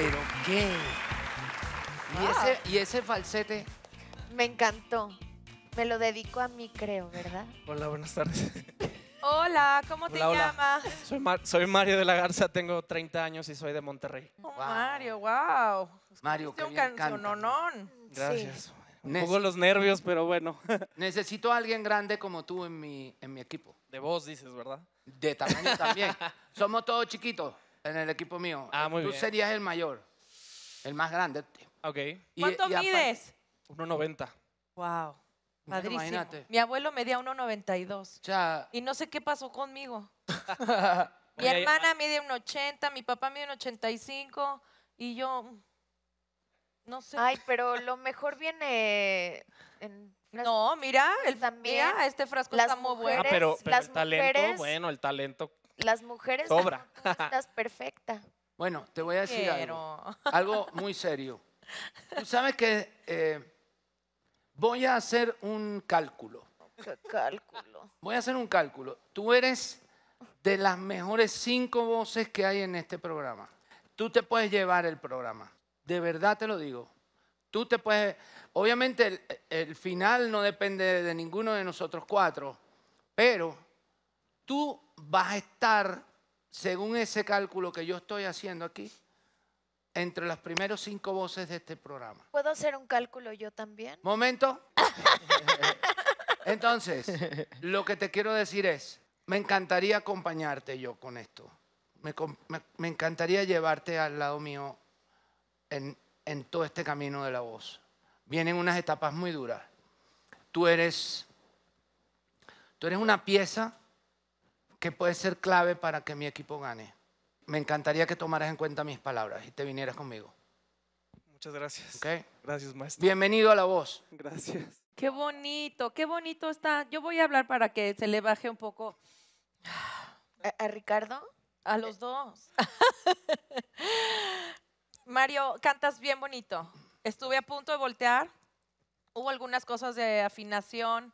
¿Pero qué? ¿Y, ese, falsete. Me encantó. Me lo dedico a mí, creo, ¿verdad? Hola, buenas tardes. Hola, ¿cómo te llamas? Soy, Mario de la Garza, tengo 30 años y soy de Monterrey. Oh, Mario, wow. Mario, qué un Gracias. Un poco los nervios, pero bueno. Necesito a alguien grande como tú en mi, en mi equipo. De vos dices, ¿verdad? De tamaño también. Somos todos chiquitos. En el equipo mío. Ah, muy Tú serías el mayor, el más grande. Ok. ¿Cuánto mides? 1.90. Wow. Mi abuelo medía 1.92. O Y no sé qué pasó conmigo. mi hermana mide 1.80, mi papá mide 1.85 y yo mm, no sé. Ay, pero lo mejor viene en... no, mira, También este frasco está muy bueno. Ah, pero, el talento, bueno, el talento las mujeres Sobra. estás perfecta. Bueno, te voy a decir algo, algo muy serio. Tú sabes que eh, voy a hacer un cálculo. cálculo? Voy a hacer un cálculo. Tú eres de las mejores cinco voces que hay en este programa. Tú te puedes llevar el programa. De verdad te lo digo. Tú te puedes... Obviamente el final no depende de ninguno de nosotros cuatro, pero tú vas a estar, según ese cálculo que yo estoy haciendo aquí, entre las primeras cinco voces de este programa. ¿Puedo hacer un cálculo yo también? Momento. Entonces, lo que te quiero decir es, me encantaría acompañarte yo con esto. Me, encantaría llevarte al lado mío en, en todo este camino de la voz. Vienen unas etapas muy duras. Tú eres, tú eres una pieza que puede ser clave para que mi equipo gane. Me encantaría que tomaras en cuenta mis palabras y te vinieras conmigo. Muchas gracias. ¿Okay? Gracias, maestro. Bienvenido a la voz. Gracias. Qué bonito, qué bonito está. Yo voy a hablar para que se le baje un poco. a Ricardo? A los eh. dos. Mario, cantas bien bonito. Estuve a punto de voltear. Hubo algunas cosas de afinación,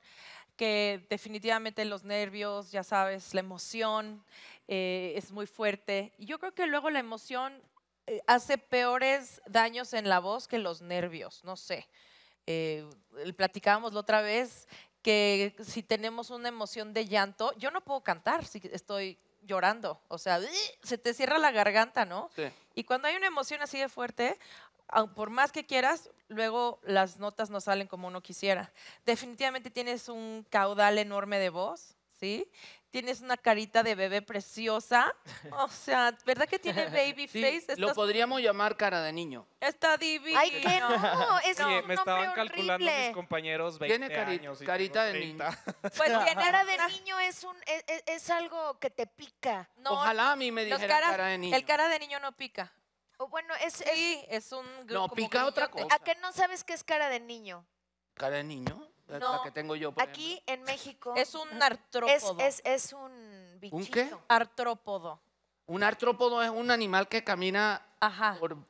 que definitivamente los nervios, ya sabes, la emoción eh, es muy fuerte. yo creo que luego la emoción eh, hace peores daños en la voz que los nervios, no sé. Eh, platicábamos la otra vez que si tenemos una emoción de llanto, yo no puedo cantar si estoy llorando, o sea, se te cierra la garganta, ¿no? Y cuando hay una emoción así de fuerte, por más que quieras, luego las notas no salen como uno quisiera. Definitivamente tienes un caudal enorme de voz, ¿sí? Tienes una carita de bebé preciosa. O sea, ¿verdad que tiene baby face? Lo podríamos llamar cara de niño. Está divino. Ay, qué no. Es sí, me estaban calculando mis compañeros 20 tiene años carita de niño. Pues tiene cara de niño e, e, es, algo que te pica. Ojalá a mí me dijeran cara de niño. El cara de niño no pica. O bueno, es, es un No, pica otra cosa. ¿A qué no sabes qué es cara de niño? Cara de niño, la- que tengo yo. Aquí en México Es un artrópodo. es, es un qué? Artrópodo. Un artrópodo es un animal que camina por...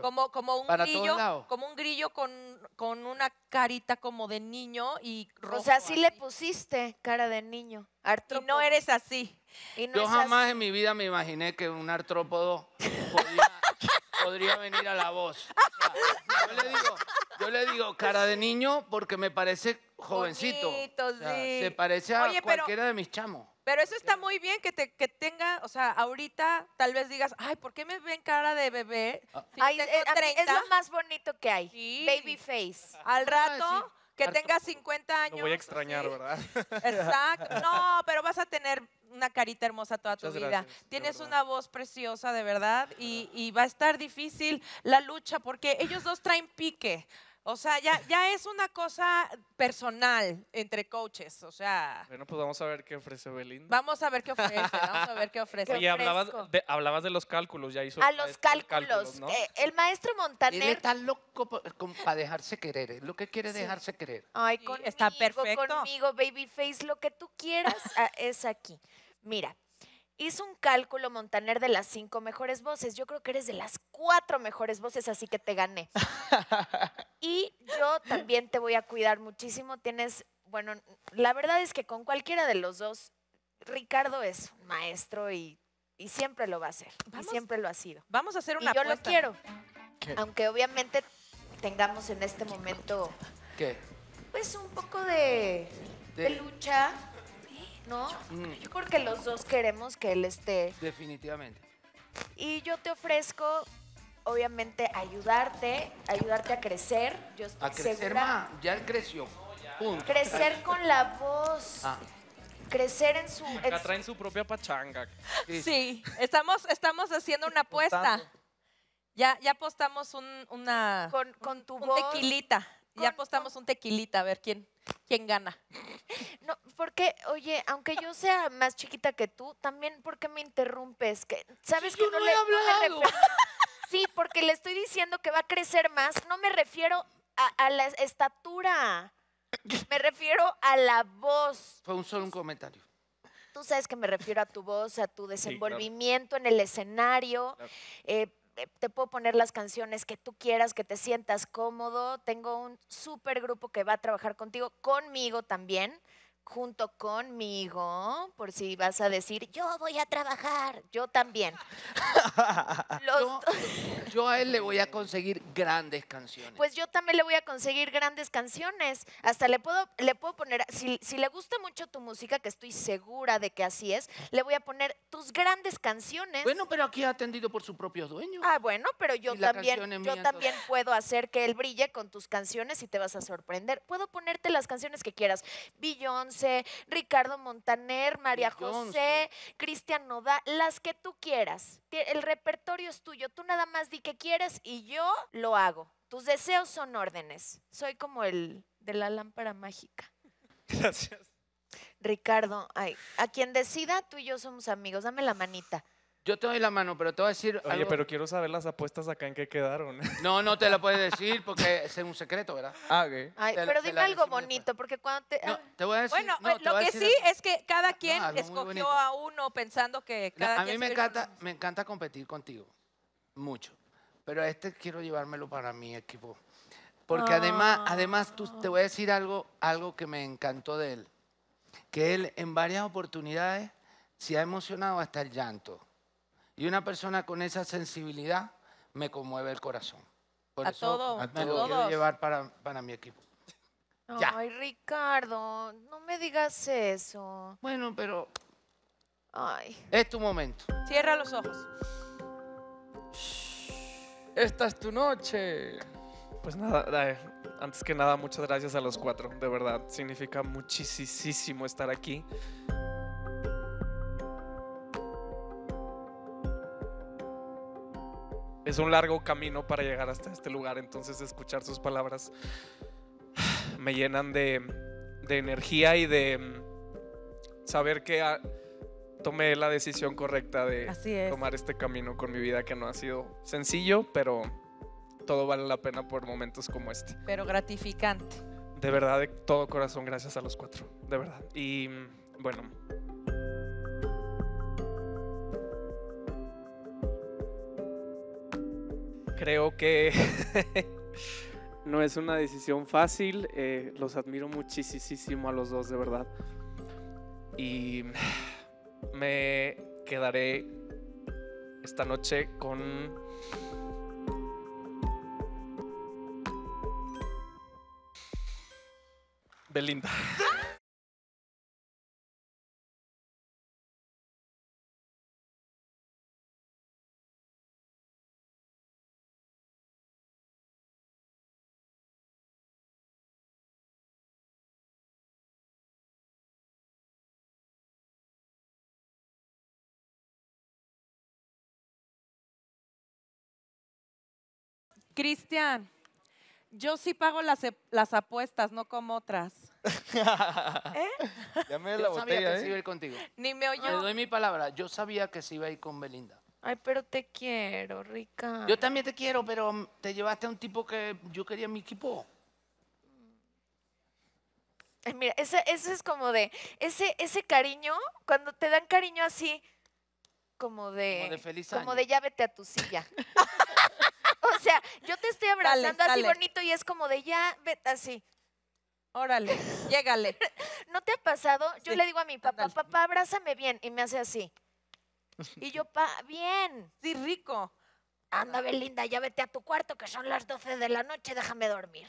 Como, como un grillo, como un grillo con, una carita como de niño y rojo. O sea, sí le pusiste cara de niño. Y no eres así. Yo jamás en mi vida me imaginé que un artrópodo podría venir a la voz. yo, le digo, cara de niño porque me parece jovencito. Bonito, Se parece a cualquiera de mis chamos. Pero eso está muy bien que, te, tenga, o sea, ahorita tal vez digas, ay, ¿por qué me ven cara de bebé? Ah. Eh, es lo más bonito que hay. Baby face. Al ah, rato, que tengas 50 años. Lo voy a extrañar, ¿verdad? Exacto. No, pero vas a tener una carita hermosa toda tu vida. Tienes una voz preciosa, de verdad, y, y va a estar difícil la lucha porque ellos dos traen pique. O sea, ya, ya es una cosa personal entre coaches, o sea. Bueno, pues vamos a ver qué ofrece Belinda. Vamos a ver qué ofrece, vamos a ver qué ofrece. Y hablabas de, los cálculos, ya hizo. A los cálculos. Eh, el maestro Montaner. Él está loco para dejarse querer, es lo que quiere dejarse querer. Ay, conmigo, está perfecto. conmigo, babyface, lo que tú quieras ah, es aquí. Mira, hizo un cálculo Montaner de las cinco mejores voces. Yo creo que eres de las cuatro mejores voces, así que te gané. y yo también te voy a cuidar muchísimo. Tienes, bueno, la verdad es que con cualquiera de los dos, Ricardo es maestro y, siempre lo va a ser. siempre lo ha sido. Vamos a hacer una yo lo quiero. Aunque obviamente tengamos en este momento. ¿Qué? Pues un poco de lucha ¿no? Yo mm. los dos queremos que él esté. Definitivamente. Y yo te ofrezco, obviamente, ayudarte, ayudarte a crecer. Yo estoy a crecer, ya creció. Crecer con la voz. Ah. crecer en su... Acá en su propia pachanga. Sí, estamos, estamos haciendo una apuesta. Ya, ya apostamos una... Con, tu tequilita. Ya apostamos un tequilita a ver quién, quién gana. No, porque, oye, aunque yo sea más chiquita que tú, también porque me interrumpes, que sabes que no, le, he Sí, porque le estoy diciendo que va a crecer más. No me refiero a, la estatura. Me refiero a la voz. Fue un solo un comentario. Tú sabes que me refiero a tu voz, a tu desenvolvimiento en el escenario. Eh, te puedo poner las canciones que tú quieras, que te sientas cómodo. Tengo un super grupo que va a trabajar contigo, conmigo también junto conmigo, por si vas a decir, yo voy a trabajar, yo también. yo a él le voy a conseguir grandes canciones. Pues yo también le voy a conseguir grandes canciones. Hasta le puedo, le puedo poner, si, si le gusta mucho tu música, que estoy segura de que así es, le voy a poner tus grandes canciones. Bueno, pero aquí ha atendido por su propio dueño Ah, bueno, pero yo también, yo también puedo hacer que él brille con tus canciones y te vas a sorprender. Puedo ponerte las canciones que quieras. Beyoncé, Ricardo Montaner, María José, Cristian Noda las que tú quieras. El repertorio es tuyo, tú nada más di que quieres y yo lo hago. Tus deseos son órdenes. Soy como el de la lámpara mágica. Gracias. Ricardo, a quien decida, tú y yo somos amigos. Dame la manita. Yo te doy la mano, pero te voy a decir. Oye, pero quiero saber las apuestas acá en qué quedaron. No, no te la puedes decir porque es un secreto, ¿verdad? Ah, ok. pero dime algo bonito, pues. porque cuando te. Bueno, lo que sí es que cada ah, quien escogió a uno pensando que cada A mí me encanta, me encanta competir contigo. Mucho. Pero este quiero llevármelo para mi equipo. Porque además, ah. además tú, te voy a decir algo, algo que me encantó de él. Que él en varias oportunidades se ha emocionado hasta el llanto. Y una persona con esa sensibilidad me conmueve el corazón. Por a eso todo, me lo quiero llevar para, para mi equipo. Ay, Ricardo, no me digas eso. Bueno, pero Ay. es tu momento. Cierra los ojos. Esta es tu noche. Pues nada, eh, antes que nada, muchas gracias a los cuatro, de verdad. Significa muchísimo estar aquí. es un largo camino para llegar hasta este lugar, entonces escuchar sus palabras me llenan de, energía y de mm, saber que ah, tomé la decisión correcta de tomar este camino con mi vida que no ha sido sencillo, pero todo vale la pena por momentos como este. Pero gratificante. De verdad, de todo corazón, gracias a los cuatro, de verdad. Y mm, bueno, creo que no es una decisión fácil. Eh, los admiro muchísimo a los dos, de verdad. Y me quedaré esta noche con... Belinda. Cristian, yo sí pago las, las apuestas, no como otras. ¿Eh? la yo sabía que ¿eh? iba a ir contigo. Ni me oyó. Te doy mi palabra. Yo sabía que se iba a ir con Belinda. Ay, pero te quiero, Rica. Yo también te quiero, pero te llevaste a un tipo que yo quería en mi equipo. Ay, mira, ese, es como de, ese, ese cariño, cuando te dan cariño así, como de, como de, feliz como de ya a tu silla. o sea, yo te estoy abrazando así bonito y es como de ya, vete así. Órale, llégale. ¿No te ha pasado? Yo le digo a mi papá, papá, abrázame bien. Y me hace así. Y yo, pa, bien. Sí, rico. Anda, Belinda, ya vete a tu cuarto, que son las 12 de la noche, déjame dormir.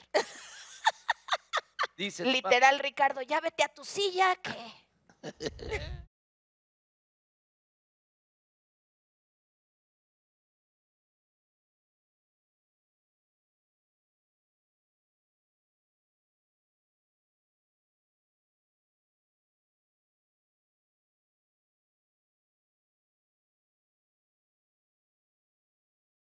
Dice Literal, Ricardo, ya vete a tu silla, que...